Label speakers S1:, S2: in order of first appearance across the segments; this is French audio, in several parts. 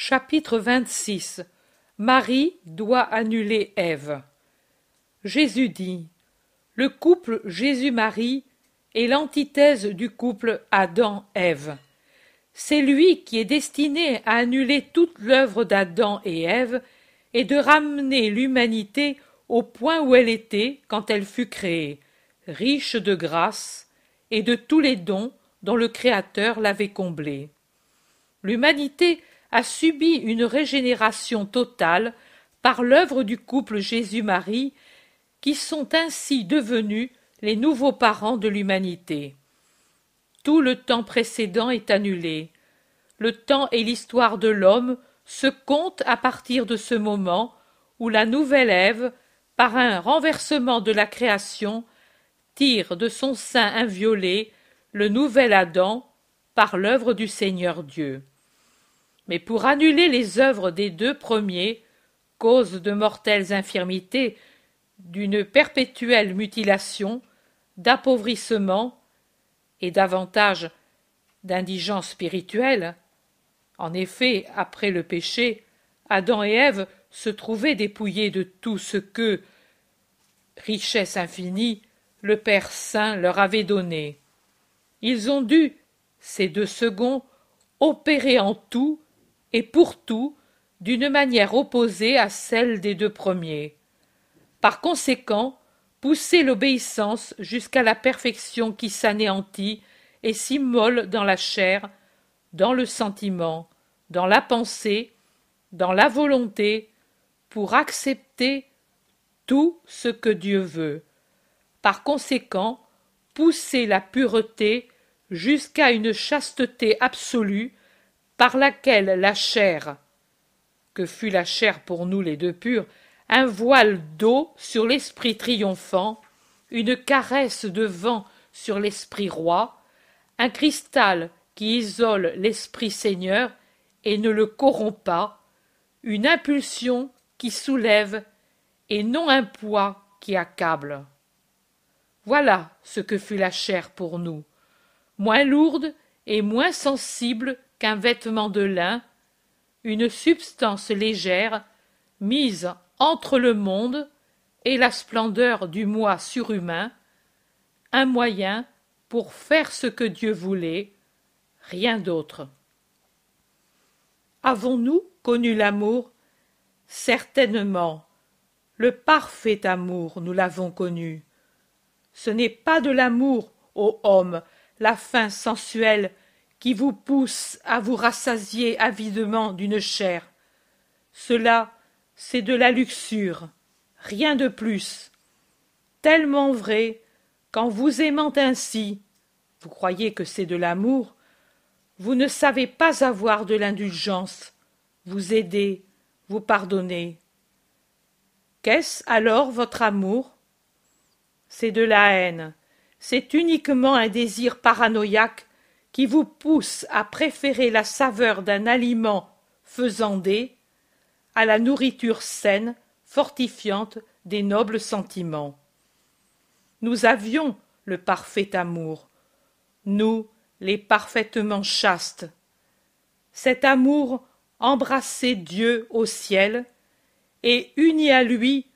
S1: Chapitre 26 Marie doit annuler Ève. Jésus dit Le couple Jésus-Marie est l'antithèse du couple Adam-Ève. C'est lui qui est destiné à annuler toute l'œuvre d'Adam et Ève et de ramener l'humanité au point où elle était quand elle fut créée, riche de grâce et de tous les dons dont le Créateur l'avait comblée. L'humanité a subi une régénération totale par l'œuvre du couple Jésus-Marie, qui sont ainsi devenus les nouveaux parents de l'humanité. Tout le temps précédent est annulé. Le temps et l'histoire de l'homme se comptent à partir de ce moment où la nouvelle Ève, par un renversement de la création, tire de son sein inviolé le nouvel Adam par l'œuvre du Seigneur Dieu mais pour annuler les œuvres des deux premiers, cause de mortelles infirmités, d'une perpétuelle mutilation, d'appauvrissement et davantage d'indigence spirituelle. En effet, après le péché, Adam et Ève se trouvaient dépouillés de tout ce que, richesse infinie, le Père Saint leur avait donné. Ils ont dû, ces deux seconds, opérer en tout et pour tout d'une manière opposée à celle des deux premiers. Par conséquent, pousser l'obéissance jusqu'à la perfection qui s'anéantit et s'immole dans la chair, dans le sentiment, dans la pensée, dans la volonté, pour accepter tout ce que Dieu veut. Par conséquent, pousser la pureté jusqu'à une chasteté absolue par laquelle la chair, que fut la chair pour nous les deux purs, un voile d'eau sur l'esprit triomphant, une caresse de vent sur l'esprit roi, un cristal qui isole l'esprit seigneur et ne le corrompt pas, une impulsion qui soulève et non un poids qui accable. Voilà ce que fut la chair pour nous, moins lourde et moins sensible qu'un vêtement de lin, une substance légère, mise entre le monde et la splendeur du moi surhumain, un moyen pour faire ce que Dieu voulait, rien d'autre. Avons-nous connu l'amour Certainement. Le parfait amour, nous l'avons connu. Ce n'est pas de l'amour, ô homme, la fin sensuelle qui vous pousse à vous rassasier avidement d'une chair. Cela, c'est de la luxure, rien de plus. Tellement vrai, qu'en vous aimant ainsi, vous croyez que c'est de l'amour, vous ne savez pas avoir de l'indulgence, vous aider, vous pardonner. Qu'est-ce alors votre amour C'est de la haine, c'est uniquement un désir paranoïaque qui vous pousse à préférer la saveur d'un aliment faisandé à la nourriture saine, fortifiante des nobles sentiments. Nous avions le parfait amour, nous les parfaitement chastes. Cet amour embrassait Dieu au ciel et uni à lui,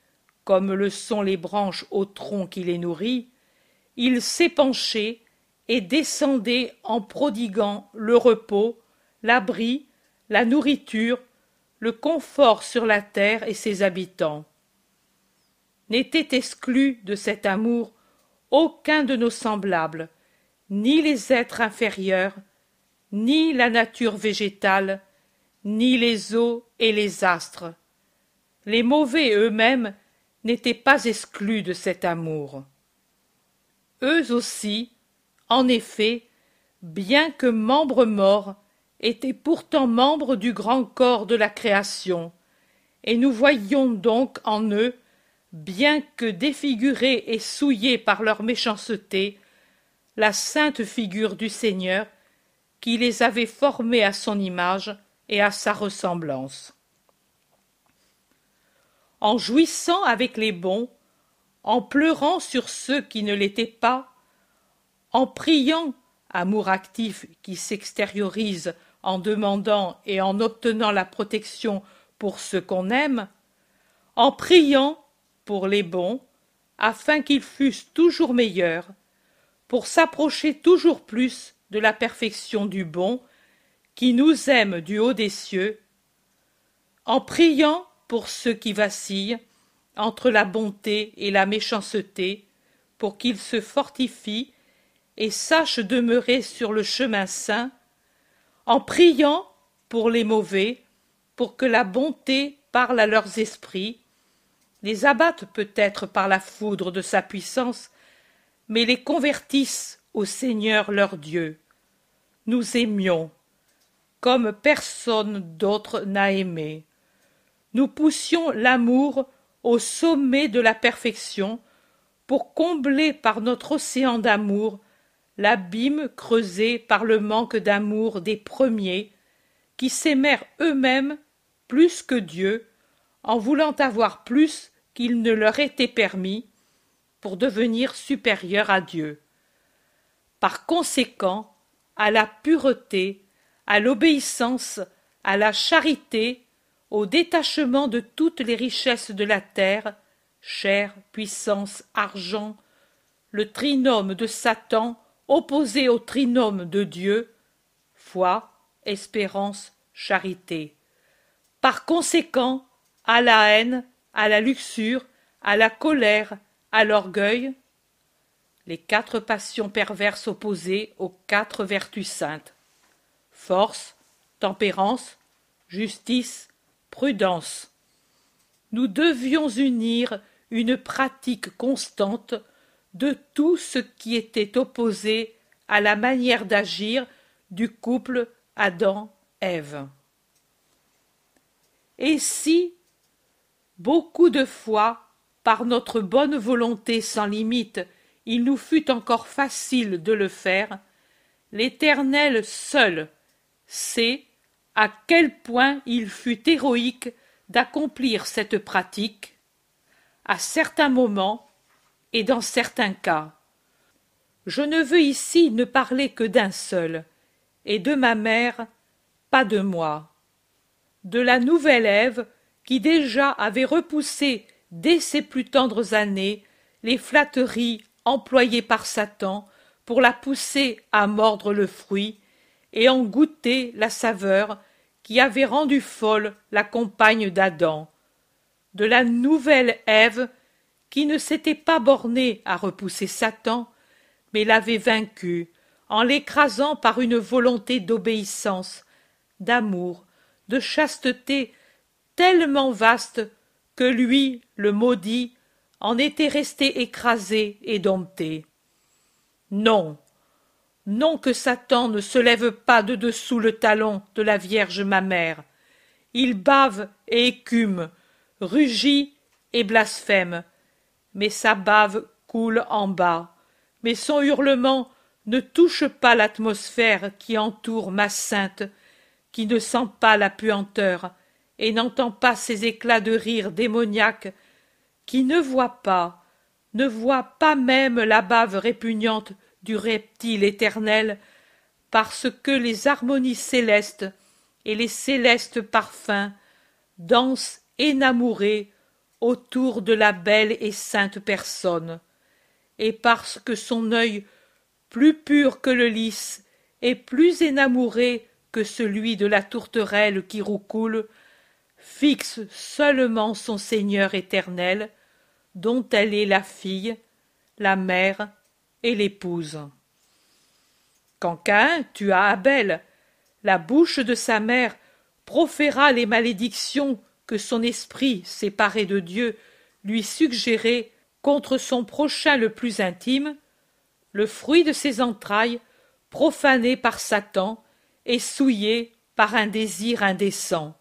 S1: comme le sont les branches au tronc qui les nourrit, il s'épanchait et descendait en prodiguant le repos, l'abri, la nourriture, le confort sur la terre et ses habitants. N'était exclu de cet amour aucun de nos semblables, ni les êtres inférieurs, ni la nature végétale, ni les eaux et les astres. Les mauvais eux-mêmes n'étaient pas exclus de cet amour. Eux aussi en effet, bien que membres morts étaient pourtant membres du grand corps de la création, et nous voyions donc en eux, bien que défigurés et souillés par leur méchanceté, la sainte figure du Seigneur qui les avait formés à son image et à sa ressemblance. En jouissant avec les bons, en pleurant sur ceux qui ne l'étaient pas, en priant, amour actif qui s'extériorise en demandant et en obtenant la protection pour ceux qu'on aime, en priant pour les bons, afin qu'ils fussent toujours meilleurs, pour s'approcher toujours plus de la perfection du bon, qui nous aime du haut des cieux, en priant pour ceux qui vacillent entre la bonté et la méchanceté, pour qu'ils se fortifient et sache demeurer sur le chemin saint, en priant pour les mauvais, pour que la bonté parle à leurs esprits, les abatte peut-être par la foudre de sa puissance, mais les convertisse au Seigneur leur Dieu. Nous aimions, comme personne d'autre n'a aimé. Nous poussions l'amour au sommet de la perfection pour combler par notre océan d'amour l'abîme creusé par le manque d'amour des premiers, qui s'aimèrent eux-mêmes plus que Dieu, en voulant avoir plus qu'il ne leur était permis, pour devenir supérieurs à Dieu. Par conséquent, à la pureté, à l'obéissance, à la charité, au détachement de toutes les richesses de la terre, chair, puissance, argent, le trinôme de Satan Opposés au trinôme de Dieu, foi, espérance, charité. Par conséquent, à la haine, à la luxure, à la colère, à l'orgueil, les quatre passions perverses opposées aux quatre vertus saintes force, tempérance, justice, prudence. Nous devions unir une pratique constante de tout ce qui était opposé à la manière d'agir du couple Adam-Ève. Et si, beaucoup de fois, par notre bonne volonté sans limite, il nous fut encore facile de le faire, l'Éternel seul sait à quel point il fut héroïque d'accomplir cette pratique, à certains moments, et dans certains cas. Je ne veux ici ne parler que d'un seul, et de ma mère, pas de moi. De la nouvelle Ève, qui déjà avait repoussé dès ses plus tendres années les flatteries employées par Satan pour la pousser à mordre le fruit et en goûter la saveur qui avait rendu folle la compagne d'Adam. De la nouvelle Ève qui ne s'était pas borné à repousser Satan, mais l'avait vaincu en l'écrasant par une volonté d'obéissance, d'amour, de chasteté tellement vaste que lui, le maudit, en était resté écrasé et dompté. Non, non que Satan ne se lève pas de dessous le talon de la Vierge ma mère. Il bave et écume, rugit et blasphème, mais sa bave coule en bas, mais son hurlement ne touche pas l'atmosphère qui entoure ma sainte, qui ne sent pas la puanteur, et n'entend pas ses éclats de rire démoniaques, qui ne voit pas, ne voit pas même la bave répugnante du reptile éternel, parce que les harmonies célestes et les célestes parfums dansent énamourés autour de la belle et sainte personne, et parce que son œil, plus pur que le lys et plus énamouré que celui de la tourterelle qui roucoule, fixe seulement son Seigneur éternel, dont elle est la fille, la mère et l'épouse. Quand Caïn tua Abel, la bouche de sa mère proféra les malédictions que son esprit, séparé de Dieu, lui suggérait contre son prochain le plus intime, le fruit de ses entrailles, profané par Satan et souillé par un désir indécent.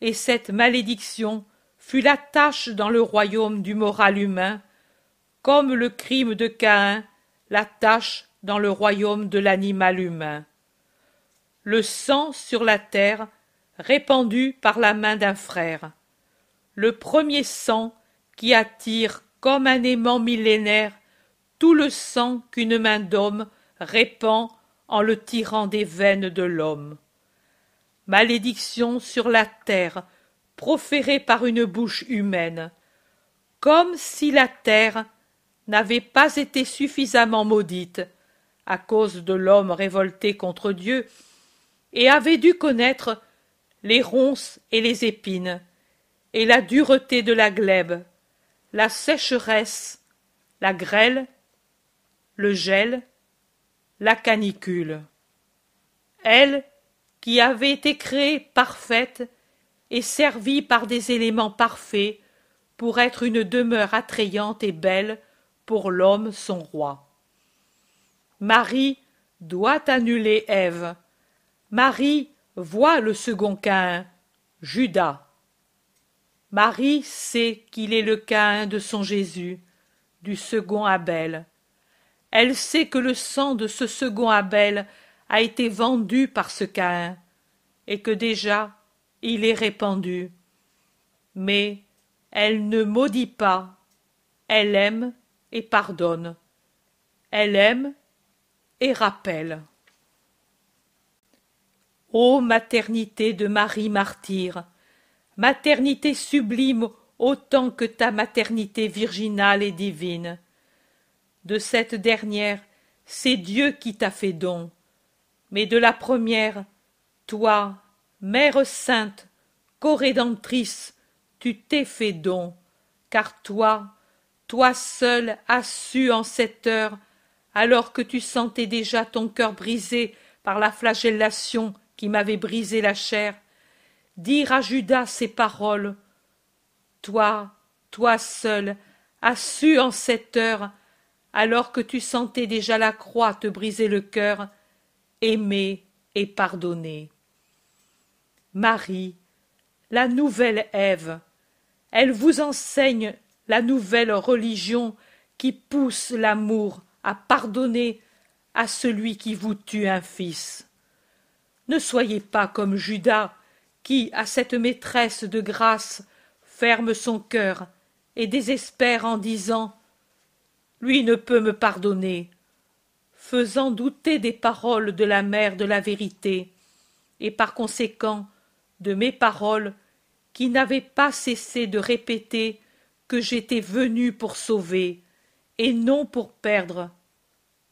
S1: Et cette malédiction fut la tâche dans le royaume du moral humain, comme le crime de Caïn, la tâche dans le royaume de l'animal humain. Le sang sur la terre répandu par la main d'un frère. Le premier sang qui attire comme un aimant millénaire tout le sang qu'une main d'homme répand en le tirant des veines de l'homme. Malédiction sur la terre proférée par une bouche humaine, comme si la terre n'avait pas été suffisamment maudite à cause de l'homme révolté contre Dieu et avait dû connaître les ronces et les épines, et la dureté de la glèbe, la sécheresse, la grêle, le gel, la canicule. Elle, qui avait été créée parfaite et servie par des éléments parfaits pour être une demeure attrayante et belle pour l'homme son roi. Marie doit annuler Ève. Marie Vois le second Caïn, Judas. Marie sait qu'il est le Caïn de son Jésus, du second Abel. Elle sait que le sang de ce second Abel a été vendu par ce Caïn, et que déjà il est répandu. Mais elle ne maudit pas, elle aime et pardonne. Elle aime et rappelle. Ô maternité de Marie martyre, maternité sublime autant que ta maternité virginale et divine. De cette dernière, c'est Dieu qui t'a fait don, mais de la première, toi, Mère sainte, corédentrice, tu t'es fait don, car toi, toi seule as su en cette heure, alors que tu sentais déjà ton cœur brisé par la flagellation qui m'avait brisé la chair, dire à Judas ces paroles. Toi, toi seul, as su en cette heure, alors que tu sentais déjà la croix te briser le cœur, aimer et pardonner. Marie, la nouvelle Ève, elle vous enseigne la nouvelle religion qui pousse l'amour à pardonner à celui qui vous tue un fils ne soyez pas comme judas qui à cette maîtresse de grâce ferme son cœur et désespère en disant lui ne peut me pardonner faisant douter des paroles de la mère de la vérité et par conséquent de mes paroles qui n'avaient pas cessé de répéter que j'étais venu pour sauver et non pour perdre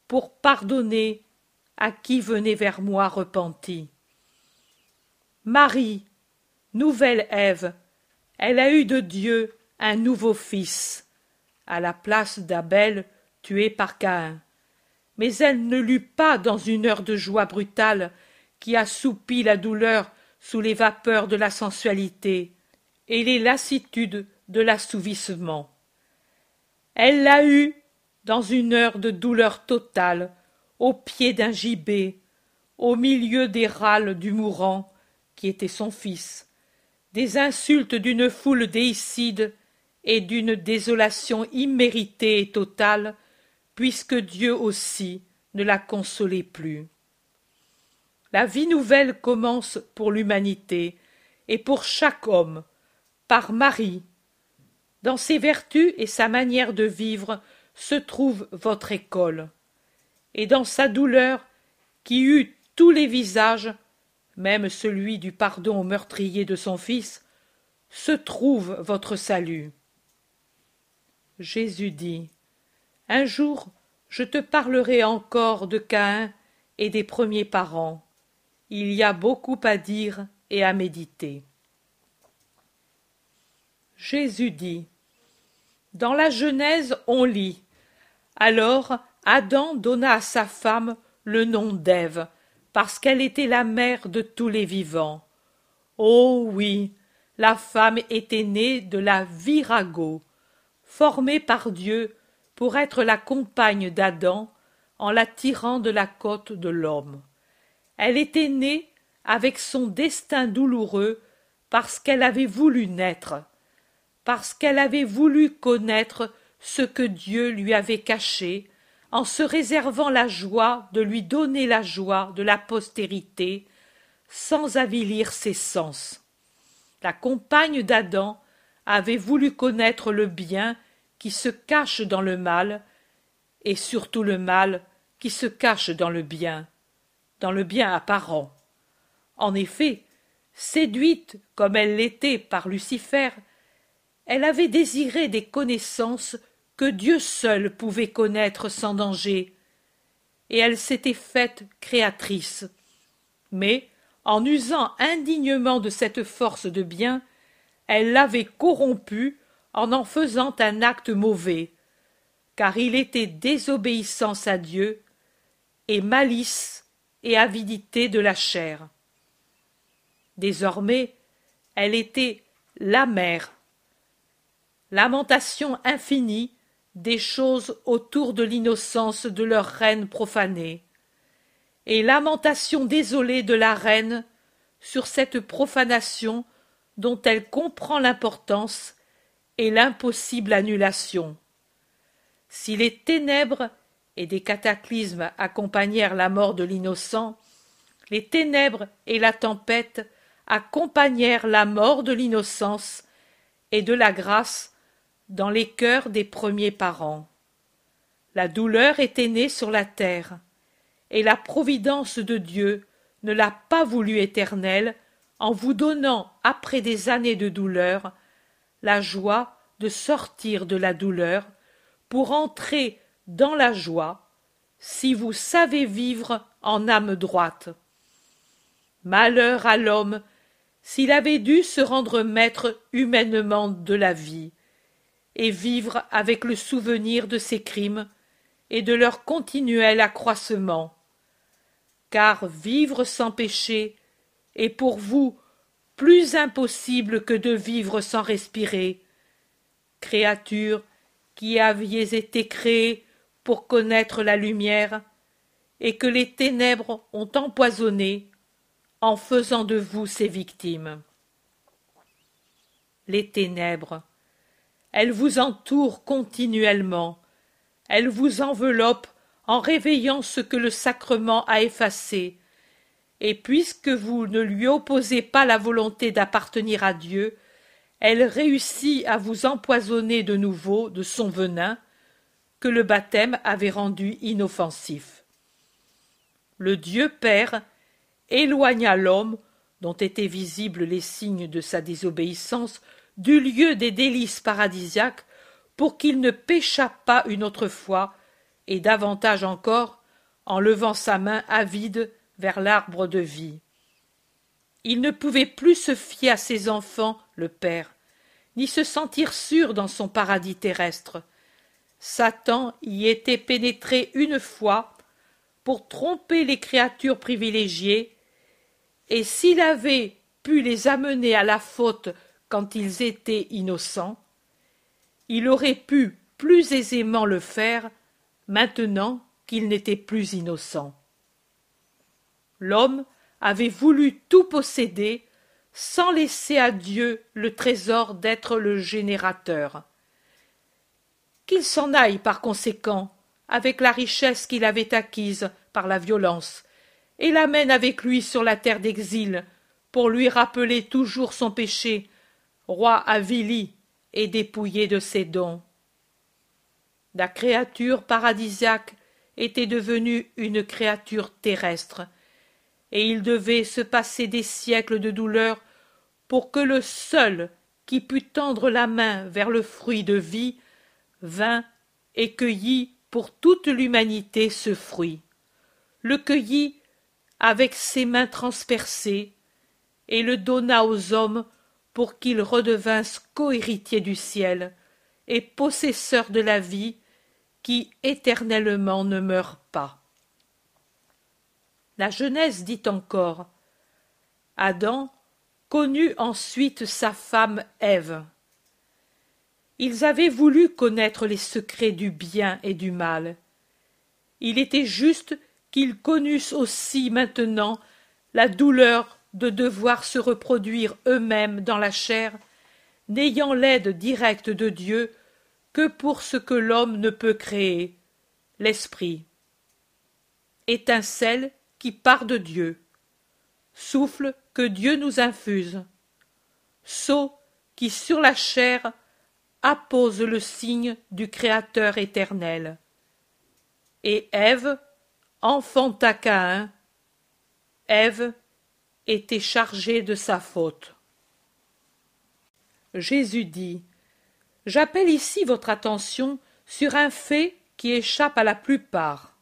S1: pour pardonner à qui venait vers moi repenti Marie, nouvelle Ève, elle a eu de Dieu un nouveau fils, à la place d'Abel tué par Caïn. Mais elle ne l'eut pas dans une heure de joie brutale qui assoupit la douleur sous les vapeurs de la sensualité et les lassitudes de l'assouvissement. Elle l'a eu dans une heure de douleur totale au pied d'un gibet, au milieu des râles du mourant, qui était son fils, des insultes d'une foule déicide et d'une désolation imméritée et totale, puisque Dieu aussi ne la consolait plus. La vie nouvelle commence pour l'humanité et pour chaque homme, par Marie. Dans ses vertus et sa manière de vivre se trouve votre école et dans sa douleur qui eut tous les visages, même celui du pardon au meurtrier de son fils, se trouve votre salut. Jésus dit Un jour, je te parlerai encore de Caïn et des premiers parents. Il y a beaucoup à dire et à méditer. Jésus dit Dans la Genèse, on lit Alors Adam donna à sa femme le nom d'Ève, parce qu'elle était la mère de tous les vivants. Oh oui, la femme était née de la virago, formée par Dieu pour être la compagne d'Adam en la tirant de la côte de l'homme. Elle était née avec son destin douloureux parce qu'elle avait voulu naître, parce qu'elle avait voulu connaître ce que Dieu lui avait caché en se réservant la joie de lui donner la joie de la postérité, sans avilir ses sens. La compagne d'Adam avait voulu connaître le bien qui se cache dans le mal, et surtout le mal qui se cache dans le bien, dans le bien apparent. En effet, séduite comme elle l'était par Lucifer, elle avait désiré des connaissances que Dieu seul pouvait connaître sans danger, et elle s'était faite créatrice. Mais, en usant indignement de cette force de bien, elle l'avait corrompue en en faisant un acte mauvais, car il était désobéissance à Dieu et malice et avidité de la chair. Désormais, elle était la mère. Lamentation infinie des choses autour de l'innocence de leur reine profanée, et lamentation désolée de la reine sur cette profanation dont elle comprend l'importance et l'impossible annulation. Si les ténèbres et des cataclysmes accompagnèrent la mort de l'innocent, les ténèbres et la tempête accompagnèrent la mort de l'innocence et de la grâce dans les cœurs des premiers parents. La douleur était née sur la terre, et la providence de Dieu ne l'a pas voulu éternelle en vous donnant, après des années de douleur, la joie de sortir de la douleur pour entrer dans la joie si vous savez vivre en âme droite. Malheur à l'homme s'il avait dû se rendre maître humainement de la vie, et vivre avec le souvenir de ces crimes et de leur continuel accroissement. Car vivre sans péché est pour vous plus impossible que de vivre sans respirer. Créatures qui aviez été créées pour connaître la lumière, et que les ténèbres ont empoisonné en faisant de vous ses victimes. Les ténèbres, elle vous entoure continuellement. Elle vous enveloppe en réveillant ce que le sacrement a effacé. Et puisque vous ne lui opposez pas la volonté d'appartenir à Dieu, elle réussit à vous empoisonner de nouveau de son venin que le baptême avait rendu inoffensif. Le Dieu Père éloigna l'homme, dont étaient visibles les signes de sa désobéissance, du lieu des délices paradisiaques pour qu'il ne péchât pas une autre fois, et davantage encore en levant sa main avide vers l'arbre de vie. Il ne pouvait plus se fier à ses enfants, le père, ni se sentir sûr dans son paradis terrestre. Satan y était pénétré une fois pour tromper les créatures privilégiées, et s'il avait pu les amener à la faute quand ils étaient innocents, il aurait pu plus aisément le faire maintenant qu'il n'était plus innocent. L'homme avait voulu tout posséder sans laisser à Dieu le trésor d'être le générateur. Qu'il s'en aille par conséquent avec la richesse qu'il avait acquise par la violence, et l'amène avec lui sur la terre d'exil, pour lui rappeler toujours son péché roi avili et dépouillé de ses dons. La créature paradisiaque était devenue une créature terrestre, et il devait se passer des siècles de douleur pour que le seul qui pût tendre la main vers le fruit de vie vint et cueillit pour toute l'humanité ce fruit, le cueillit avec ses mains transpercées, et le donna aux hommes pour qu'ils redevinssent cohéritiers du ciel et possesseurs de la vie qui éternellement ne meurt pas. La Genèse dit encore Adam connut ensuite sa femme Ève. Ils avaient voulu connaître les secrets du bien et du mal. Il était juste qu'ils connussent aussi maintenant la douleur de devoir se reproduire eux-mêmes dans la chair, n'ayant l'aide directe de Dieu que pour ce que l'homme ne peut créer, l'esprit. Étincelle qui part de Dieu, souffle que Dieu nous infuse, sceau qui sur la chair appose le signe du Créateur éternel. Et Ève enfant Caïn. Ève était chargée de sa faute. Jésus dit J'appelle ici votre attention sur un fait qui échappe à la plupart.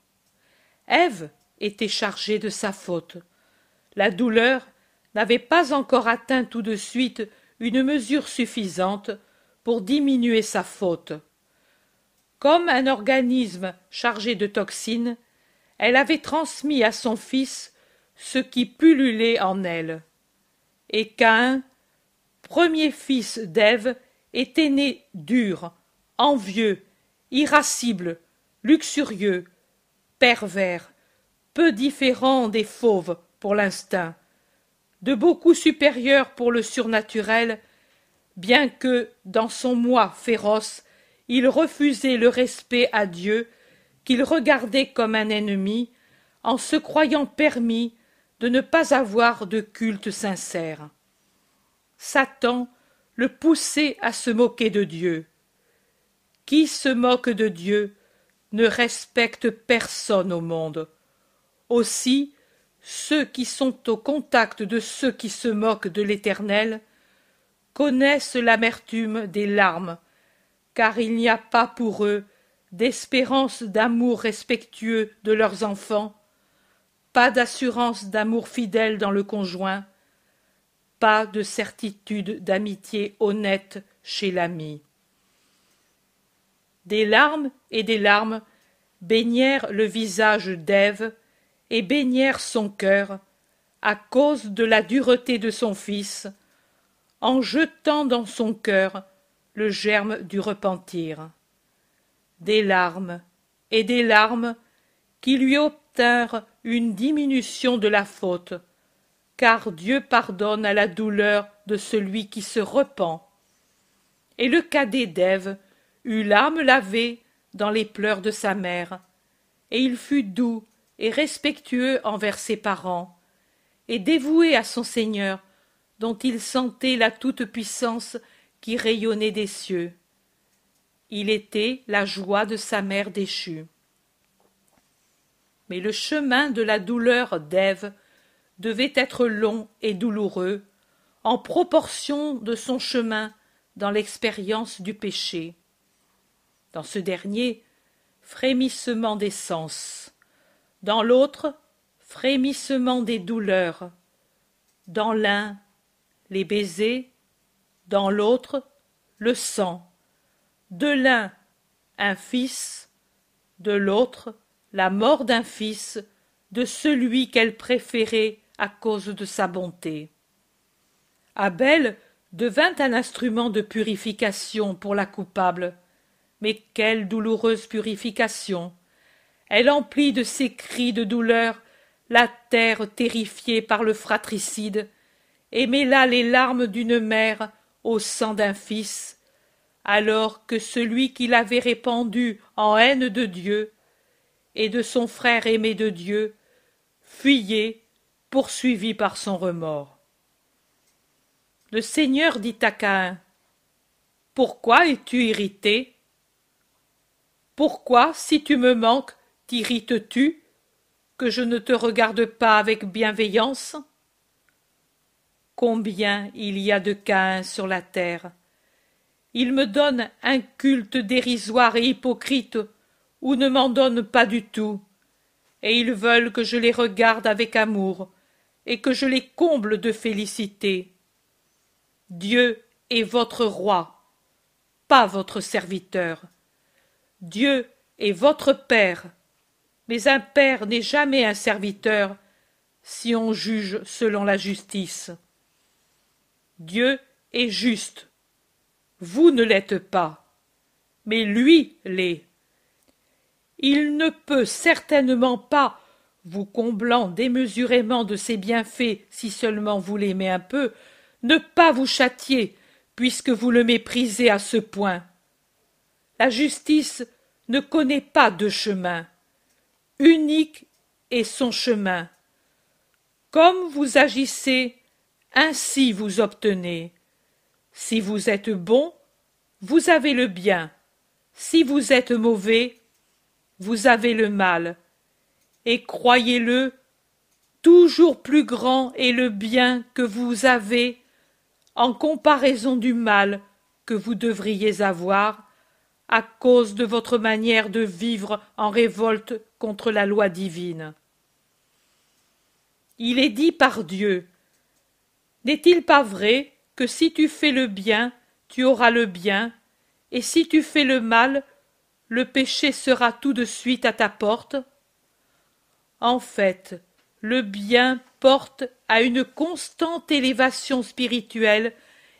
S1: Ève était chargée de sa faute. La douleur n'avait pas encore atteint tout de suite une mesure suffisante pour diminuer sa faute. Comme un organisme chargé de toxines, elle avait transmis à son fils ce qui pullulait en elle. Et Caïn, premier fils d'Ève, était né dur, envieux, irascible, luxurieux, pervers, peu différent des fauves pour l'instinct, de beaucoup supérieur pour le surnaturel, bien que, dans son moi féroce, il refusait le respect à Dieu, qu'il regardait comme un ennemi, en se croyant permis de ne pas avoir de culte sincère. Satan le poussait à se moquer de Dieu. Qui se moque de Dieu ne respecte personne au monde. Aussi, ceux qui sont au contact de ceux qui se moquent de l'Éternel connaissent l'amertume des larmes, car il n'y a pas pour eux d'espérance d'amour respectueux de leurs enfants pas d'assurance d'amour fidèle dans le conjoint, pas de certitude d'amitié honnête chez l'ami. Des larmes et des larmes baignèrent le visage d'Ève et baignèrent son cœur à cause de la dureté de son fils, en jetant dans son cœur le germe du repentir. Des larmes et des larmes qui lui obtinrent une diminution de la faute, car Dieu pardonne à la douleur de celui qui se repent. Et le cadet d'Ève eut l'âme lavée dans les pleurs de sa mère, et il fut doux et respectueux envers ses parents, et dévoué à son Seigneur, dont il sentait la toute-puissance qui rayonnait des cieux. Il était la joie de sa mère déchue mais le chemin de la douleur d'Ève devait être long et douloureux, en proportion de son chemin dans l'expérience du péché. Dans ce dernier, frémissement des sens. Dans l'autre, frémissement des douleurs. Dans l'un, les baisers. Dans l'autre, le sang. De l'un, un fils. De l'autre, la mort d'un fils de celui qu'elle préférait à cause de sa bonté. Abel devint un instrument de purification pour la coupable. Mais quelle douloureuse purification Elle emplit de ses cris de douleur la terre terrifiée par le fratricide, et mêla les larmes d'une mère au sang d'un fils, alors que celui qui l'avait répandu en haine de Dieu et de son frère aimé de Dieu, fuyé, poursuivi par son remords. Le Seigneur dit à Caïn Pourquoi es-tu irrité Pourquoi, si tu me manques, t'irrites-tu que je ne te regarde pas avec bienveillance Combien il y a de Caïn sur la terre Il me donne un culte dérisoire et hypocrite ou ne m'en donnent pas du tout, et ils veulent que je les regarde avec amour, et que je les comble de félicité. Dieu est votre roi, pas votre serviteur. Dieu est votre père, mais un père n'est jamais un serviteur si on juge selon la justice. Dieu est juste. Vous ne l'êtes pas, mais lui l'est. Il ne peut certainement pas, vous comblant démesurément de ses bienfaits si seulement vous l'aimez un peu, ne pas vous châtier, puisque vous le méprisez à ce point. La justice ne connaît pas de chemin. Unique est son chemin. Comme vous agissez, ainsi vous obtenez. Si vous êtes bon, vous avez le bien. Si vous êtes mauvais, vous avez le mal. Et croyez-le, toujours plus grand est le bien que vous avez en comparaison du mal que vous devriez avoir à cause de votre manière de vivre en révolte contre la loi divine. Il est dit par Dieu N'est-il pas vrai que si tu fais le bien, tu auras le bien, et si tu fais le mal, le péché sera tout de suite à ta porte En fait, le bien porte à une constante élévation spirituelle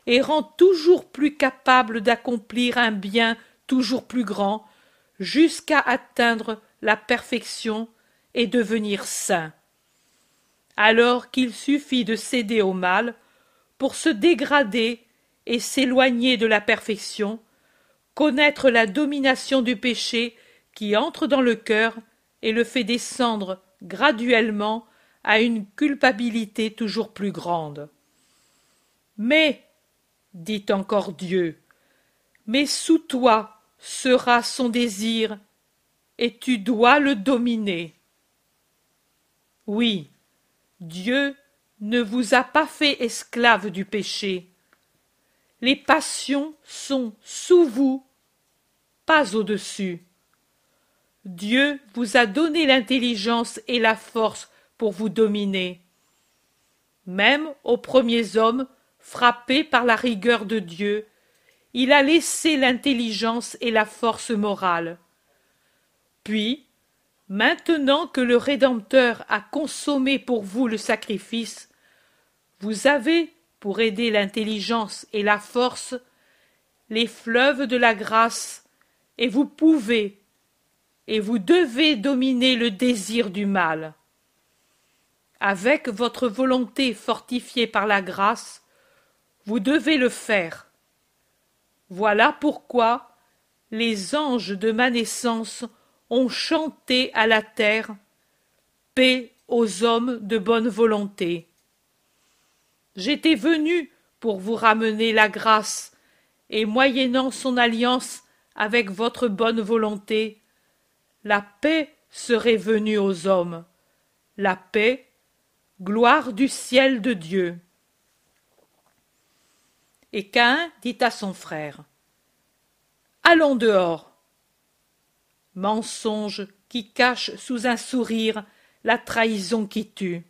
S1: et rend toujours plus capable d'accomplir un bien toujours plus grand jusqu'à atteindre la perfection et devenir saint. Alors qu'il suffit de céder au mal pour se dégrader et s'éloigner de la perfection, connaître la domination du péché qui entre dans le cœur et le fait descendre graduellement à une culpabilité toujours plus grande. Mais, dit encore Dieu, mais sous toi sera son désir, et tu dois le dominer. Oui, Dieu ne vous a pas fait esclave du péché. Les passions sont sous vous pas au-dessus. Dieu vous a donné l'intelligence et la force pour vous dominer. Même aux premiers hommes, frappés par la rigueur de Dieu, il a laissé l'intelligence et la force morale. Puis, maintenant que le Rédempteur a consommé pour vous le sacrifice, vous avez, pour aider l'intelligence et la force, les fleuves de la grâce et vous pouvez et vous devez dominer le désir du mal. Avec votre volonté fortifiée par la grâce, vous devez le faire. Voilà pourquoi les anges de ma naissance ont chanté à la terre Paix aux hommes de bonne volonté. J'étais venu pour vous ramener la grâce, et moyennant son alliance avec votre bonne volonté, la paix serait venue aux hommes. La paix, gloire du ciel de Dieu. Et Caïn dit à son frère Allons dehors. Mensonge qui cache sous un sourire la trahison qui tue.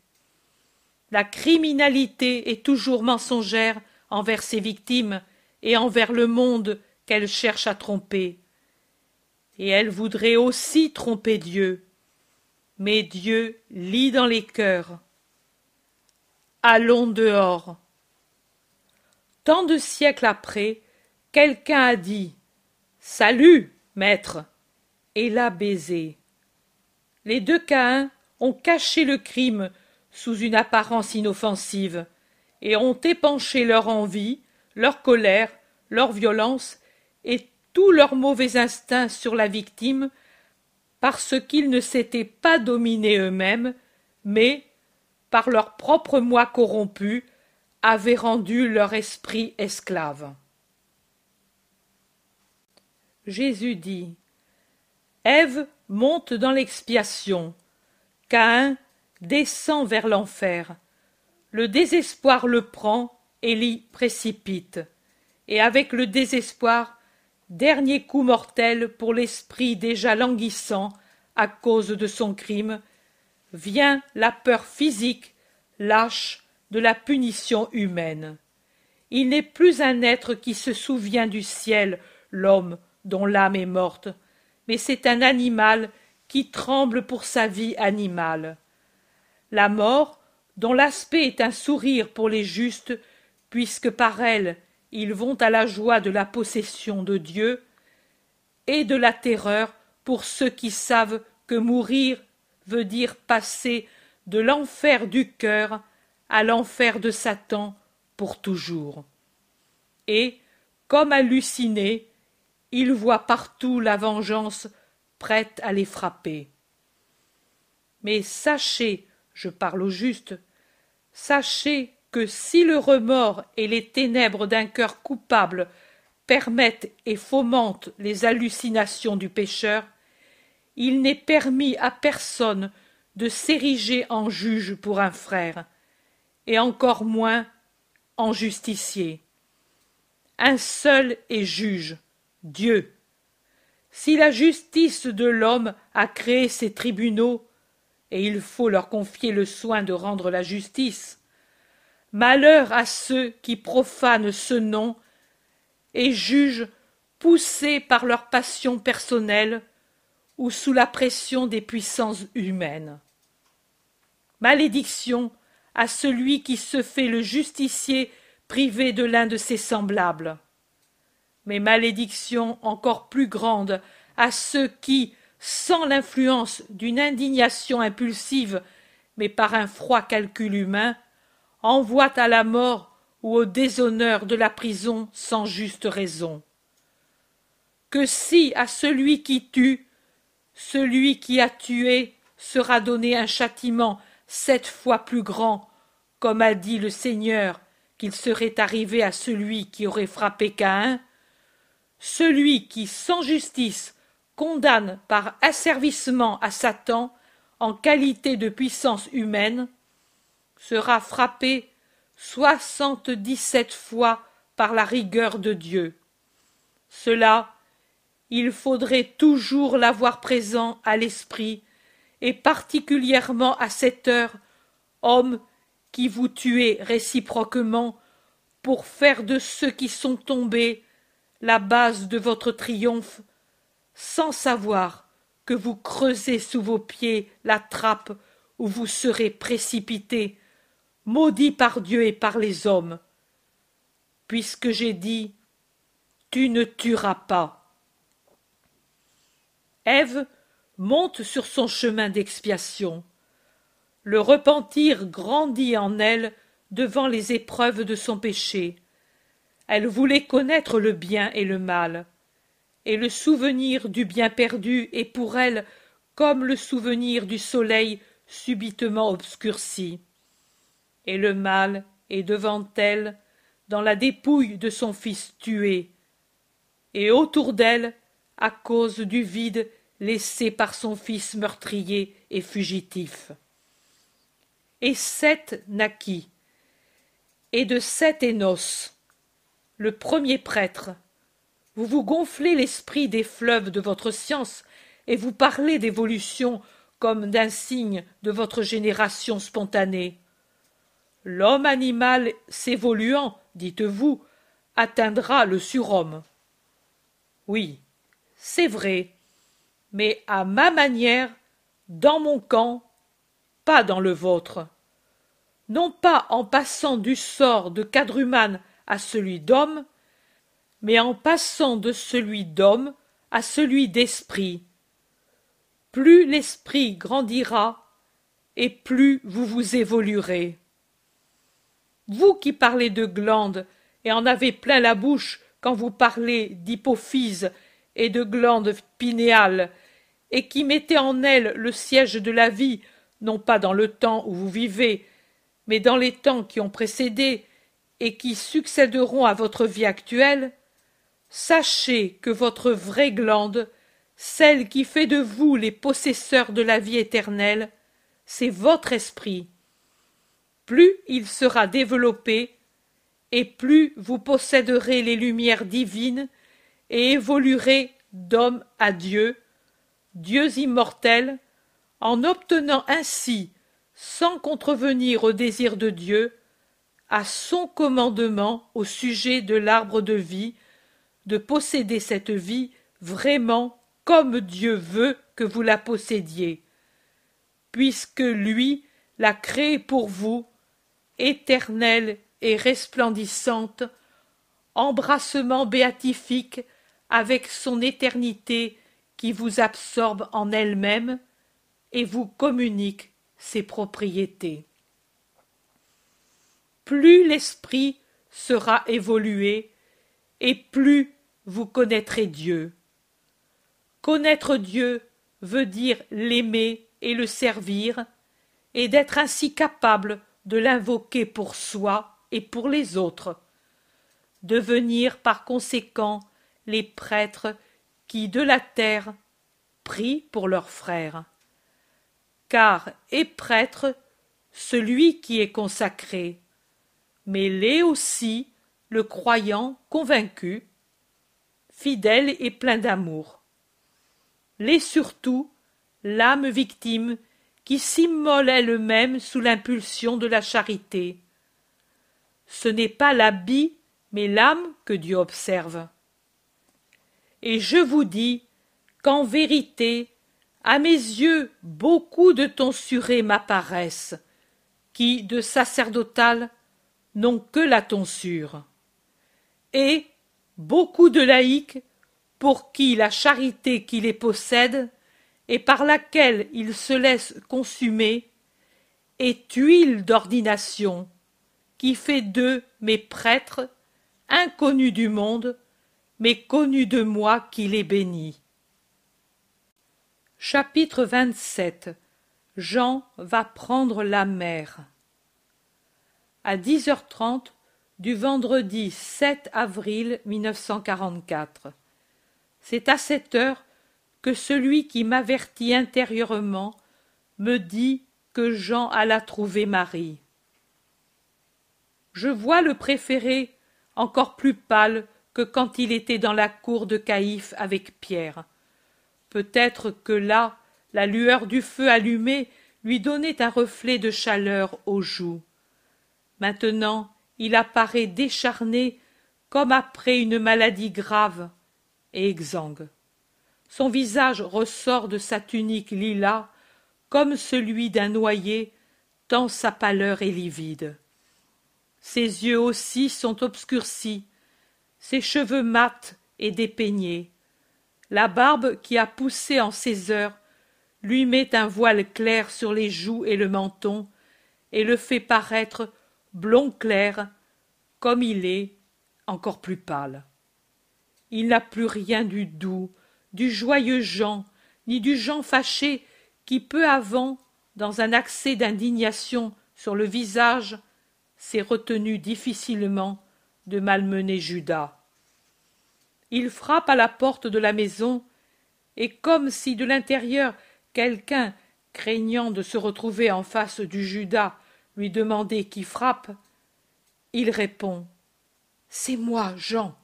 S1: La criminalité est toujours mensongère envers ses victimes et envers le monde qu'elle cherche à tromper. Et elle voudrait aussi tromper Dieu. Mais Dieu lit dans les cœurs. Allons dehors. Tant de siècles après, quelqu'un a dit Salut, maître, et l'a baisé. Les deux Caïns ont caché le crime sous une apparence inoffensive et ont épanché leur envie, leur colère, leur violence et tous leurs mauvais instincts sur la victime parce qu'ils ne s'étaient pas dominés eux-mêmes, mais, par leur propre moi corrompu, avaient rendu leur esprit esclave. Jésus dit Ève monte dans l'expiation, Caïn descend vers l'enfer, le désespoir le prend et l'y précipite, et avec le désespoir dernier coup mortel pour l'esprit déjà languissant à cause de son crime, vient la peur physique, lâche, de la punition humaine. Il n'est plus un être qui se souvient du ciel, l'homme dont l'âme est morte, mais c'est un animal qui tremble pour sa vie animale. La mort, dont l'aspect est un sourire pour les justes, puisque par elle ils vont à la joie de la possession de Dieu et de la terreur pour ceux qui savent que mourir veut dire passer de l'enfer du cœur à l'enfer de Satan pour toujours. Et, comme hallucinés, ils voient partout la vengeance prête à les frapper. Mais sachez, je parle au juste, sachez que si le remords et les ténèbres d'un cœur coupable permettent et fomentent les hallucinations du pécheur, il n'est permis à personne de s'ériger en juge pour un frère, et encore moins en justicier. Un seul est juge, Dieu. Si la justice de l'homme a créé ses tribunaux, et il faut leur confier le soin de rendre la justice, Malheur à ceux qui profanent ce nom et jugent, poussés par leur passion personnelle ou sous la pression des puissances humaines. Malédiction à celui qui se fait le justicier privé de l'un de ses semblables. Mais malédiction encore plus grande à ceux qui, sans l'influence d'une indignation impulsive, mais par un froid calcul humain, envoie à la mort ou au déshonneur de la prison sans juste raison. Que si à celui qui tue, celui qui a tué sera donné un châtiment sept fois plus grand, comme a dit le Seigneur qu'il serait arrivé à celui qui aurait frappé Caïn, celui qui sans justice condamne par asservissement à Satan en qualité de puissance humaine, sera frappé soixante-dix-sept fois par la rigueur de Dieu. Cela, il faudrait toujours l'avoir présent à l'esprit, et particulièrement à cette heure, homme qui vous tuez réciproquement pour faire de ceux qui sont tombés la base de votre triomphe, sans savoir que vous creusez sous vos pieds la trappe où vous serez précipités maudit par Dieu et par les hommes, puisque j'ai dit Tu ne tueras pas. Ève monte sur son chemin d'expiation. Le repentir grandit en elle devant les épreuves de son péché. Elle voulait connaître le bien et le mal, et le souvenir du bien perdu est pour elle comme le souvenir du soleil subitement obscurci et le mal est devant elle dans la dépouille de son fils tué et autour d'elle à cause du vide laissé par son fils meurtrier et fugitif et sept naquit et de sept Enos le premier prêtre vous vous gonflez l'esprit des fleuves de votre science et vous parlez d'évolution comme d'un signe de votre génération spontanée l'homme animal s'évoluant, dites-vous, atteindra le surhomme. Oui, c'est vrai, mais à ma manière, dans mon camp, pas dans le vôtre. Non pas en passant du sort de quadrumane à celui d'homme, mais en passant de celui d'homme à celui d'esprit. Plus l'esprit grandira, et plus vous vous évoluerez vous qui parlez de glandes, et en avez plein la bouche quand vous parlez d'hypophyse et de glandes pinéales, et qui mettez en elles le siège de la vie, non pas dans le temps où vous vivez, mais dans les temps qui ont précédé et qui succéderont à votre vie actuelle, sachez que votre vraie glande, celle qui fait de vous les possesseurs de la vie éternelle, c'est votre esprit plus il sera développé, et plus vous posséderez les lumières divines et évoluerez d'homme à Dieu, dieux immortels, en obtenant ainsi, sans contrevenir au désir de Dieu, à son commandement au sujet de l'arbre de vie, de posséder cette vie vraiment comme Dieu veut que vous la possédiez, puisque lui l'a créée pour vous éternelle et resplendissante, embrassement béatifique avec son éternité qui vous absorbe en elle-même et vous communique ses propriétés. Plus l'esprit sera évolué et plus vous connaîtrez Dieu. Connaître Dieu veut dire l'aimer et le servir, et d'être ainsi capable de l'invoquer pour soi et pour les autres. Devenir par conséquent les prêtres qui, de la terre, prient pour leurs frères. Car est prêtre celui qui est consacré, mais l'est aussi le croyant convaincu, fidèle et plein d'amour. L'est surtout l'âme victime qui s'immolaient même mêmes sous l'impulsion de la charité. Ce n'est pas l'habit, mais l'âme que Dieu observe. Et je vous dis qu'en vérité, à mes yeux, beaucoup de tonsurés m'apparaissent, qui, de sacerdotal n'ont que la tonsure. Et beaucoup de laïcs pour qui la charité qui les possède et par laquelle il se laisse consumer, est huile d'ordination, qui fait d'eux mes prêtres, inconnus du monde, mais connus de moi qui les bénis. Chapitre 27 Jean va prendre la mer. À 10h30 du vendredi 7 avril 1944. C'est à cette heure que celui qui m'avertit intérieurement me dit que Jean alla trouver Marie. Je vois le préféré encore plus pâle que quand il était dans la cour de Caïphe avec Pierre. Peut-être que là, la lueur du feu allumé lui donnait un reflet de chaleur aux joues. Maintenant, il apparaît décharné comme après une maladie grave et exsangue son visage ressort de sa tunique lilas comme celui d'un noyé tant sa pâleur est livide ses yeux aussi sont obscurcis ses cheveux mats et dépeignés la barbe qui a poussé en ces heures lui met un voile clair sur les joues et le menton et le fait paraître blond clair comme il est encore plus pâle il n'a plus rien du doux du joyeux Jean, ni du Jean fâché qui peu avant, dans un accès d'indignation sur le visage, s'est retenu difficilement de malmener Judas. Il frappe à la porte de la maison, et comme si de l'intérieur quelqu'un, craignant de se retrouver en face du Judas, lui demandait qui frappe, il répond. C'est moi, Jean.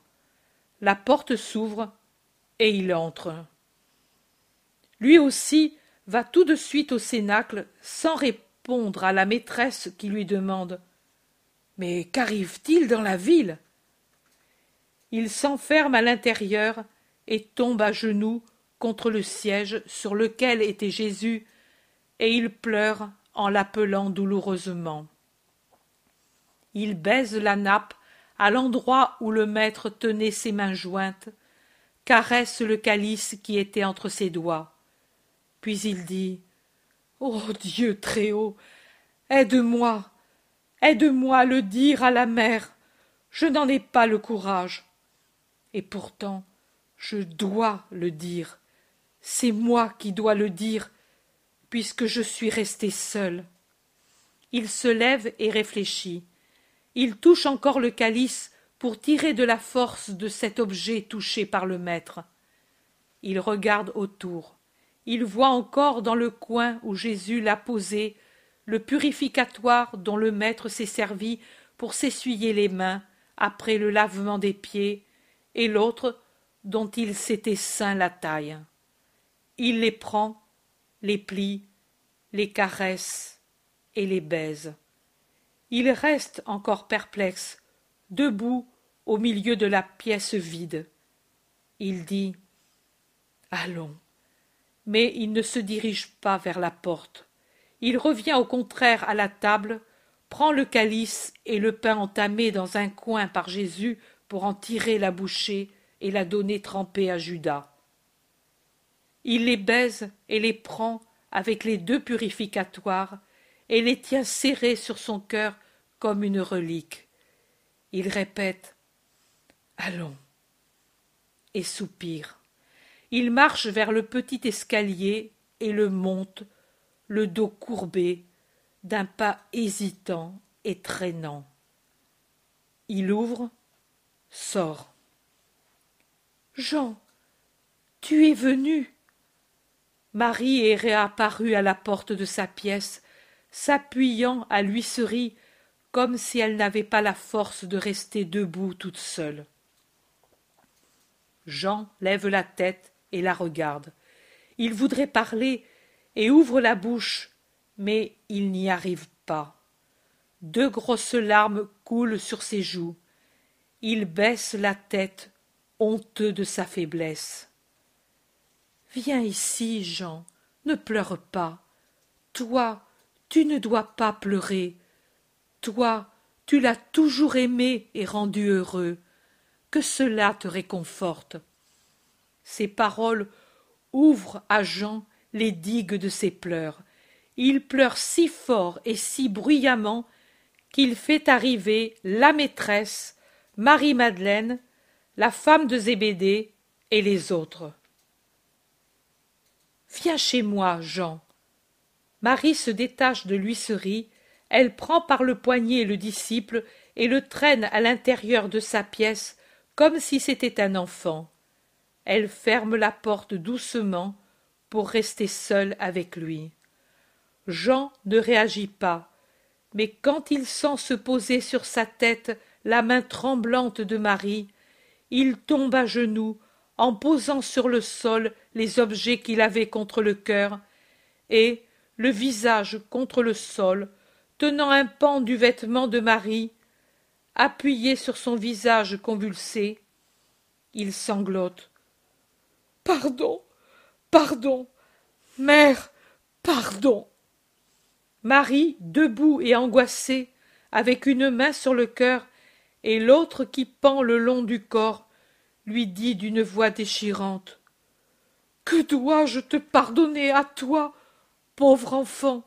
S1: La porte s'ouvre, et il entre. Lui aussi va tout de suite au cénacle sans répondre à la maîtresse qui lui demande Mais qu'arrive-t-il dans la ville Il s'enferme à l'intérieur et tombe à genoux contre le siège sur lequel était Jésus, et il pleure en l'appelant douloureusement. Il baise la nappe à l'endroit où le maître tenait ses mains jointes, caresse le calice qui était entre ses doigts. Puis il dit Ô oh Dieu très haut, aide-moi, aide-moi à le dire à la mère. Je n'en ai pas le courage. Et pourtant, je dois le dire. C'est moi qui dois le dire, puisque je suis resté seul. Il se lève et réfléchit. Il touche encore le calice pour tirer de la force de cet objet touché par le maître. Il regarde autour. Il voit encore dans le coin où Jésus l'a posé le purificatoire dont le maître s'est servi pour s'essuyer les mains après le lavement des pieds, et l'autre dont il s'était ceint la taille. Il les prend, les plie, les caresse et les baise. Il reste encore perplexe debout au milieu de la pièce vide. Il dit Allons. Mais il ne se dirige pas vers la porte. Il revient au contraire à la table, prend le calice et le pain entamé dans un coin par Jésus pour en tirer la bouchée et la donner trempée à Judas. Il les baise et les prend avec les deux purificatoires et les tient serrés sur son cœur comme une relique. Il répète Allons et soupire. Il marche vers le petit escalier et le monte, le dos courbé, d'un pas hésitant et traînant. Il ouvre, sort. Jean, tu es venu. Marie est réapparue à la porte de sa pièce, s'appuyant à l'huisserie comme si elle n'avait pas la force de rester debout toute seule. Jean lève la tête et la regarde. Il voudrait parler et ouvre la bouche, mais il n'y arrive pas. Deux grosses larmes coulent sur ses joues. Il baisse la tête, honteux de sa faiblesse. Viens ici, Jean, ne pleure pas. Toi, tu ne dois pas pleurer toi, tu l'as toujours aimé et rendu heureux. Que cela te réconforte. Ces paroles ouvrent à Jean les digues de ses pleurs. Il pleure si fort et si bruyamment qu'il fait arriver la maîtresse, Marie-Madeleine, la femme de Zébédée et les autres. Viens chez moi, Jean. Marie se détache de l'huisserie elle prend par le poignet le disciple et le traîne à l'intérieur de sa pièce comme si c'était un enfant. Elle ferme la porte doucement pour rester seule avec lui. Jean ne réagit pas, mais quand il sent se poser sur sa tête la main tremblante de Marie, il tombe à genoux en posant sur le sol les objets qu'il avait contre le cœur et, le visage contre le sol, tenant un pan du vêtement de marie appuyé sur son visage convulsé il sanglote pardon pardon mère pardon marie debout et angoissée avec une main sur le cœur et l'autre qui pend le long du corps lui dit d'une voix déchirante que dois-je te pardonner à toi pauvre enfant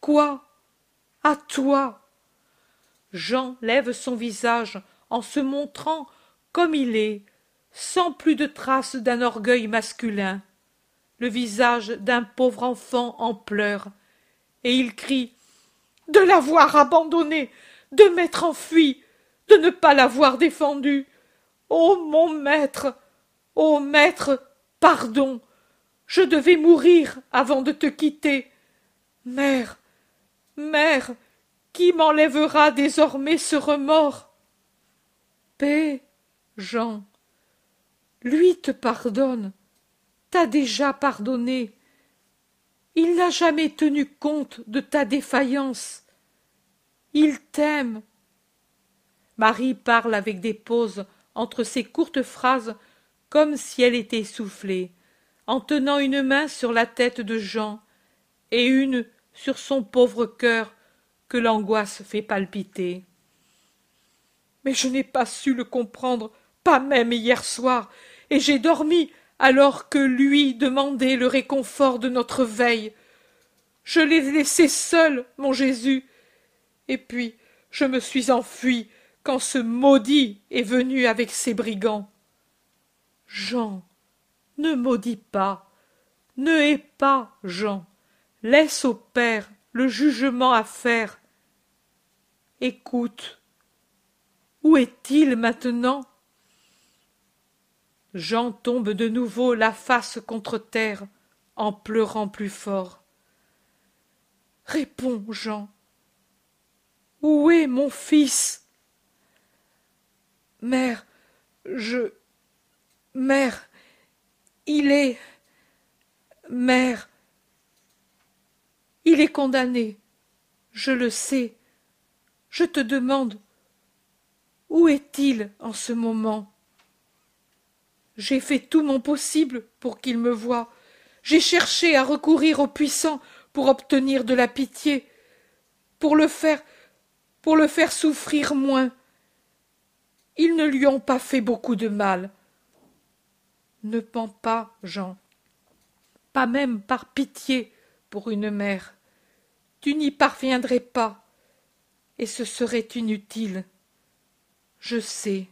S1: quoi à toi jean lève son visage en se montrant comme il est sans plus de traces d'un orgueil masculin le visage d'un pauvre enfant en pleurs et il crie de l'avoir abandonné de m'être enfui de ne pas l'avoir défendu ô mon maître ô maître pardon je devais mourir avant de te quitter mère mère qui m'enlèvera désormais ce remords paix jean lui te pardonne t'a déjà pardonné il n'a jamais tenu compte de ta défaillance il t'aime marie parle avec des pauses entre ses courtes phrases comme si elle était soufflée, en tenant une main sur la tête de jean et une sur son pauvre cœur que l'angoisse fait palpiter. Mais je n'ai pas su le comprendre, pas même hier soir, et j'ai dormi alors que lui demandait le réconfort de notre veille. Je l'ai laissé seul, mon Jésus. Et puis je me suis enfui quand ce maudit est venu avec ses brigands. Jean, ne maudis pas, ne hais pas, Jean laisse au père le jugement à faire écoute où est-il maintenant jean tombe de nouveau la face contre terre en pleurant plus fort réponds jean où est mon fils mère je mère il est mère il est condamné je le sais je te demande où est-il en ce moment j'ai fait tout mon possible pour qu'il me voie j'ai cherché à recourir aux puissants pour obtenir de la pitié pour le faire pour le faire souffrir moins ils ne lui ont pas fait beaucoup de mal ne pens pas jean pas même par pitié pour une mère tu n'y parviendrais pas, et ce serait inutile. Je sais.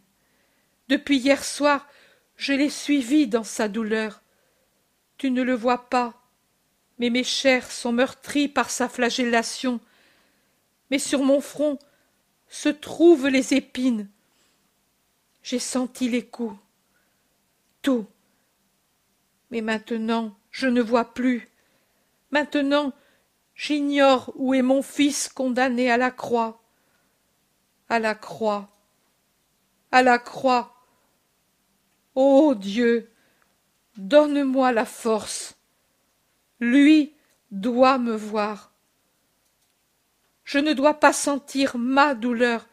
S1: Depuis hier soir, je l'ai suivi dans sa douleur. Tu ne le vois pas, mais mes chairs sont meurtries par sa flagellation. Mais sur mon front se trouvent les épines. J'ai senti les coups. Tout. Mais maintenant, je ne vois plus. Maintenant, j'ignore où est mon fils condamné à la croix à la croix à la croix ô dieu donne-moi la force lui doit me voir je ne dois pas sentir ma douleur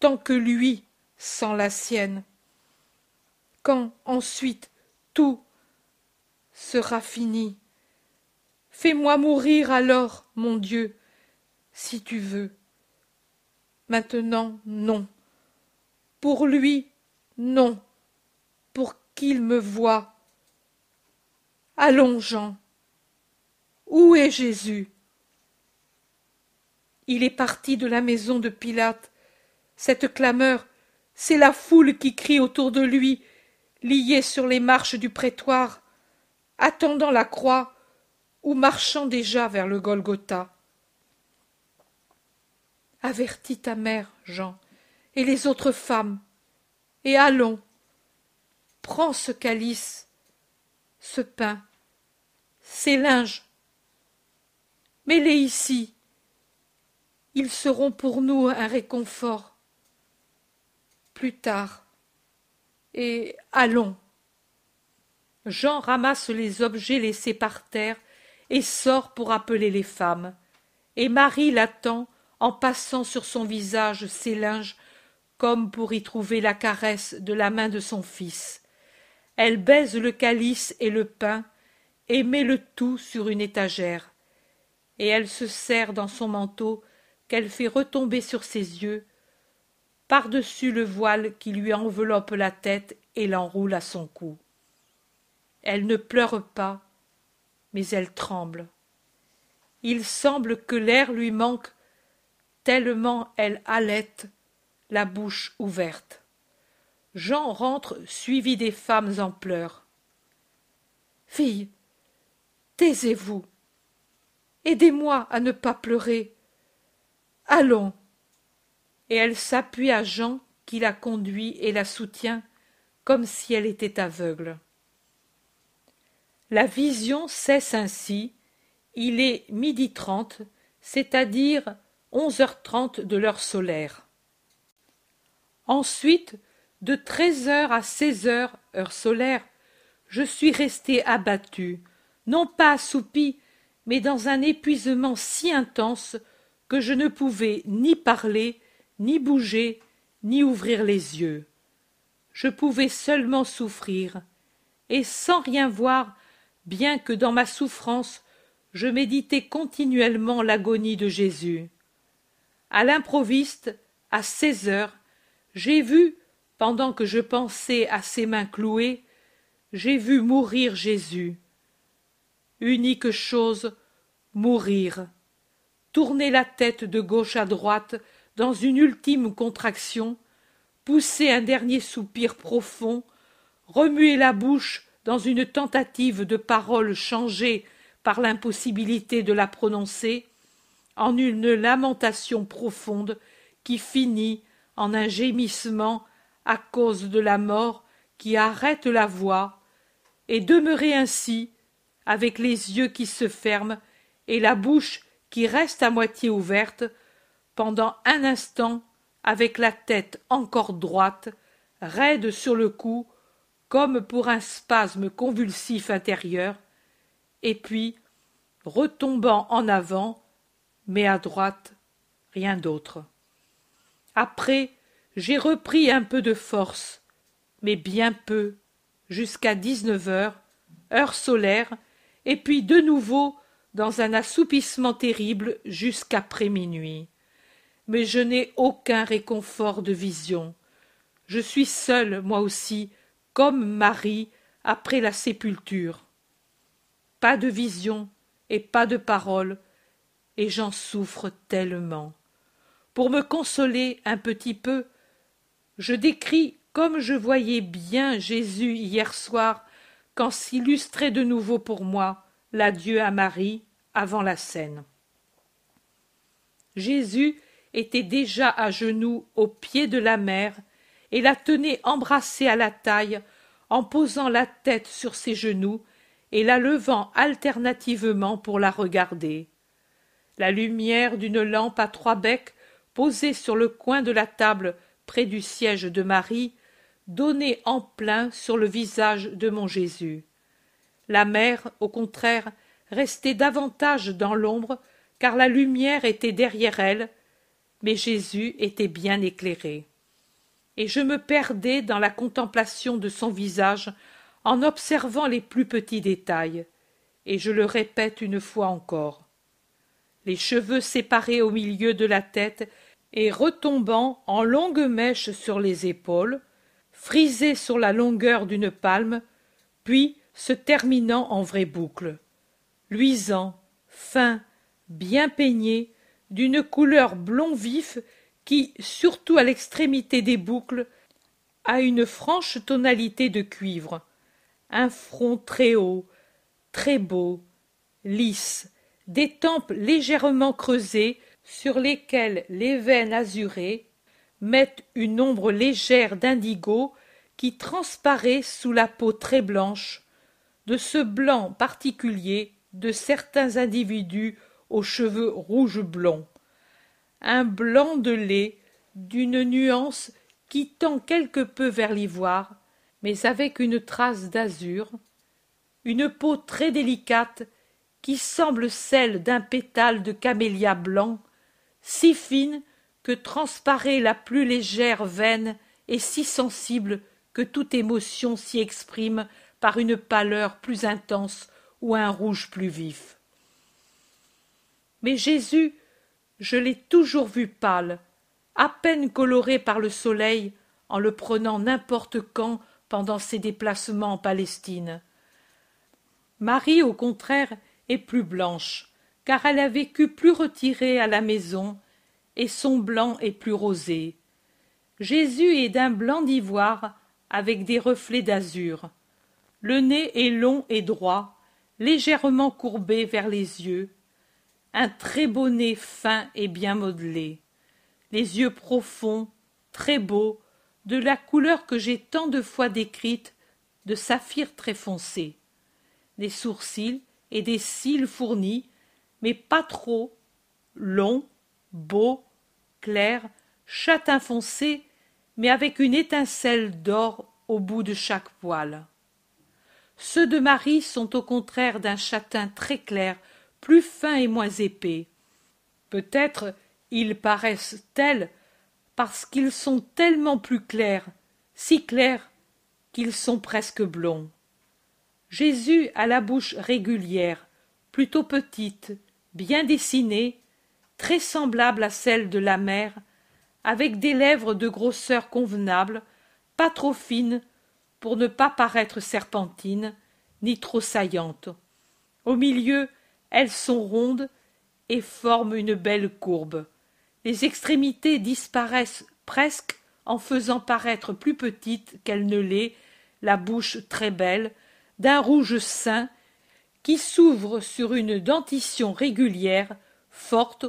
S1: tant que lui sent la sienne quand ensuite tout sera fini fais-moi mourir alors mon dieu si tu veux maintenant non pour lui non pour qu'il me voie allons jean où est jésus il est parti de la maison de pilate cette clameur c'est la foule qui crie autour de lui liée sur les marches du prétoire attendant la croix ou marchant déjà vers le Golgotha. Avertis ta mère, Jean, et les autres femmes, et allons. Prends ce calice, ce pain, ces linges. Mets-les ici. Ils seront pour nous un réconfort. Plus tard. Et allons. Jean ramasse les objets laissés par terre et sort pour appeler les femmes. Et Marie l'attend en passant sur son visage ses linges comme pour y trouver la caresse de la main de son fils. Elle baise le calice et le pain et met le tout sur une étagère. Et elle se serre dans son manteau qu'elle fait retomber sur ses yeux, par-dessus le voile qui lui enveloppe la tête et l'enroule à son cou. Elle ne pleure pas, mais elle tremble. Il semble que l'air lui manque, tellement elle halète, la bouche ouverte. Jean rentre suivi des femmes en pleurs. Fille, taisez-vous. Aidez-moi à ne pas pleurer. Allons. Et elle s'appuie à Jean qui la conduit et la soutient comme si elle était aveugle. La vision cesse ainsi. Il est midi trente, c'est-à-dire onze heures trente de l'heure solaire. Ensuite, de treize heures à seize heures, heure solaire, je suis resté abattu, non pas assoupi, mais dans un épuisement si intense que je ne pouvais ni parler, ni bouger, ni ouvrir les yeux. Je pouvais seulement souffrir, et sans rien voir, bien que dans ma souffrance je méditais continuellement l'agonie de Jésus. À l'improviste, à seize heures, j'ai vu, pendant que je pensais à ses mains clouées, j'ai vu mourir Jésus. Unique chose, mourir. Tourner la tête de gauche à droite dans une ultime contraction, pousser un dernier soupir profond, remuer la bouche dans une tentative de parole changée par l'impossibilité de la prononcer, en une lamentation profonde qui finit en un gémissement à cause de la mort qui arrête la voix, et demeurer ainsi, avec les yeux qui se ferment et la bouche qui reste à moitié ouverte, pendant un instant, avec la tête encore droite, raide sur le cou, comme pour un spasme convulsif intérieur, et puis, retombant en avant, mais à droite, rien d'autre. Après, j'ai repris un peu de force, mais bien peu, jusqu'à dix-neuf heures, heure solaire, et puis de nouveau dans un assoupissement terrible jusqu'après minuit. Mais je n'ai aucun réconfort de vision. Je suis seul, moi aussi, comme Marie après la sépulture. Pas de vision et pas de parole, et j'en souffre tellement. Pour me consoler un petit peu, je décris comme je voyais bien Jésus hier soir quand s'illustrait de nouveau pour moi l'adieu à Marie avant la scène. Jésus était déjà à genoux au pied de la mer et la tenait embrassée à la taille, en posant la tête sur ses genoux et la levant alternativement pour la regarder. La lumière d'une lampe à trois becs posée sur le coin de la table près du siège de Marie donnait en plein sur le visage de mon Jésus. La mère, au contraire, restait davantage dans l'ombre car la lumière était derrière elle, mais Jésus était bien éclairé et je me perdais dans la contemplation de son visage en observant les plus petits détails et je le répète une fois encore les cheveux séparés au milieu de la tête et retombant en longues mèches sur les épaules frisés sur la longueur d'une palme puis se terminant en vraie boucle luisants, fin bien peigné d'une couleur blond vif qui, surtout à l'extrémité des boucles, a une franche tonalité de cuivre, un front très haut, très beau, lisse, des tempes légèrement creusées sur lesquelles les veines azurées mettent une ombre légère d'indigo qui transparaît sous la peau très blanche, de ce blanc particulier de certains individus aux cheveux rouge blond un blanc de lait d'une nuance qui tend quelque peu vers l'ivoire, mais avec une trace d'azur, une peau très délicate qui semble celle d'un pétale de camélia blanc, si fine que transparaît la plus légère veine et si sensible que toute émotion s'y exprime par une pâleur plus intense ou un rouge plus vif. Mais Jésus je l'ai toujours vu pâle à peine coloré par le soleil en le prenant n'importe quand pendant ses déplacements en Palestine. Marie, au contraire, est plus blanche, car elle a vécu plus retirée à la maison, et son blanc est plus rosé. Jésus est d'un blanc d'ivoire avec des reflets d'azur. Le nez est long et droit, légèrement courbé vers les yeux, un très beau nez fin et bien modelé, les yeux profonds, très beaux, de la couleur que j'ai tant de fois décrite, de saphir très foncé, des sourcils et des cils fournis, mais pas trop, longs, beaux, clairs, châtain foncé, mais avec une étincelle d'or au bout de chaque poil. Ceux de Marie sont au contraire d'un châtain très clair, plus fins et moins épais. Peut-être ils paraissent tels parce qu'ils sont tellement plus clairs, si clairs qu'ils sont presque blonds. Jésus a la bouche régulière, plutôt petite, bien dessinée, très semblable à celle de la mère, avec des lèvres de grosseur convenable, pas trop fines pour ne pas paraître serpentines, ni trop saillantes. Au milieu, elles sont rondes et forment une belle courbe. Les extrémités disparaissent presque en faisant paraître plus petite qu'elle ne l'est la bouche très belle, d'un rouge sain, qui s'ouvre sur une dentition régulière, forte,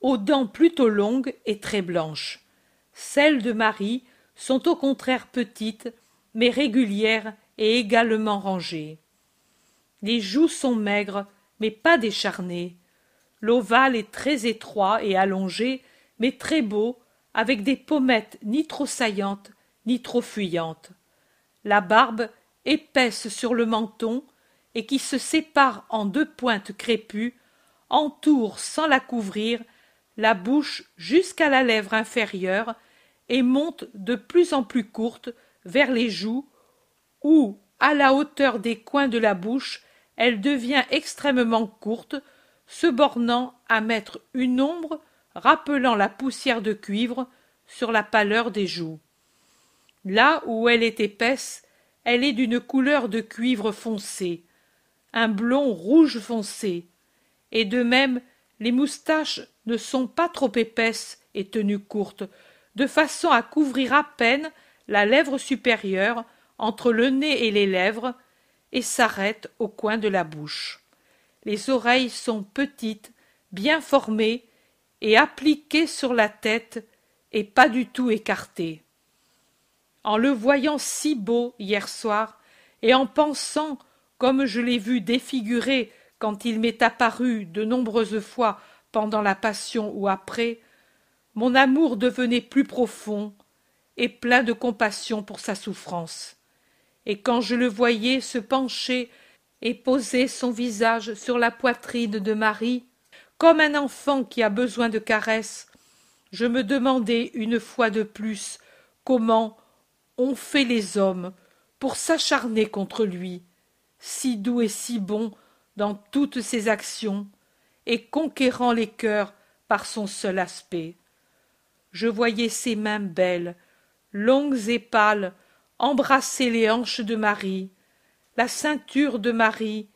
S1: aux dents plutôt longues et très blanches. Celles de Marie sont au contraire petites, mais régulières et également rangées. Les joues sont maigres, mais pas décharné. L'ovale est très étroit et allongé, mais très beau, avec des pommettes ni trop saillantes ni trop fuyantes. La barbe, épaisse sur le menton, et qui se sépare en deux pointes crépues, entoure sans la couvrir la bouche jusqu'à la lèvre inférieure et monte de plus en plus courte vers les joues, où, à la hauteur des coins de la bouche, elle devient extrêmement courte, se bornant à mettre une ombre rappelant la poussière de cuivre sur la pâleur des joues. Là où elle est épaisse, elle est d'une couleur de cuivre foncé, un blond rouge foncé, et de même les moustaches ne sont pas trop épaisses et tenues courtes, de façon à couvrir à peine la lèvre supérieure entre le nez et les lèvres, et s'arrête au coin de la bouche. Les oreilles sont petites, bien formées et appliquées sur la tête et pas du tout écartées. En le voyant si beau hier soir et en pensant comme je l'ai vu défiguré quand il m'est apparu de nombreuses fois pendant la passion ou après, mon amour devenait plus profond et plein de compassion pour sa souffrance et quand je le voyais se pencher et poser son visage sur la poitrine de Marie, comme un enfant qui a besoin de caresses, je me demandais une fois de plus comment ont fait les hommes pour s'acharner contre lui, si doux et si bon dans toutes ses actions, et conquérant les cœurs par son seul aspect. Je voyais ses mains belles, longues et pâles, embrasser les hanches de Marie, la ceinture de Marie,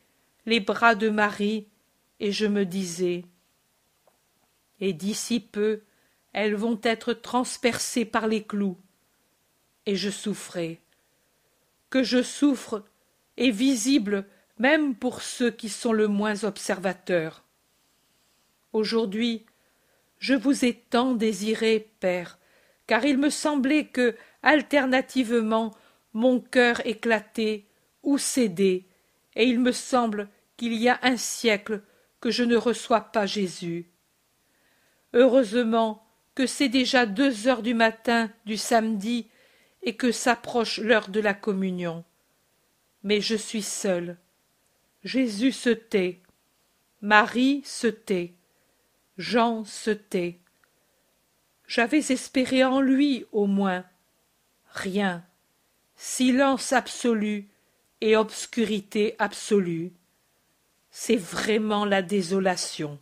S1: les bras de Marie, et je me disais Et d'ici peu elles vont être transpercées par les clous. Et je souffrais. Que je souffre est visible même pour ceux qui sont le moins observateurs. Aujourd'hui, je vous ai tant désiré, père, car il me semblait que, alternativement mon cœur éclaté ou cédé, et il me semble qu'il y a un siècle que je ne reçois pas Jésus. Heureusement que c'est déjà deux heures du matin du samedi et que s'approche l'heure de la communion. Mais je suis seul. Jésus se tait. Marie se tait. Jean se tait. J'avais espéré en lui, au moins, rien silence absolu et obscurité absolue c'est vraiment la désolation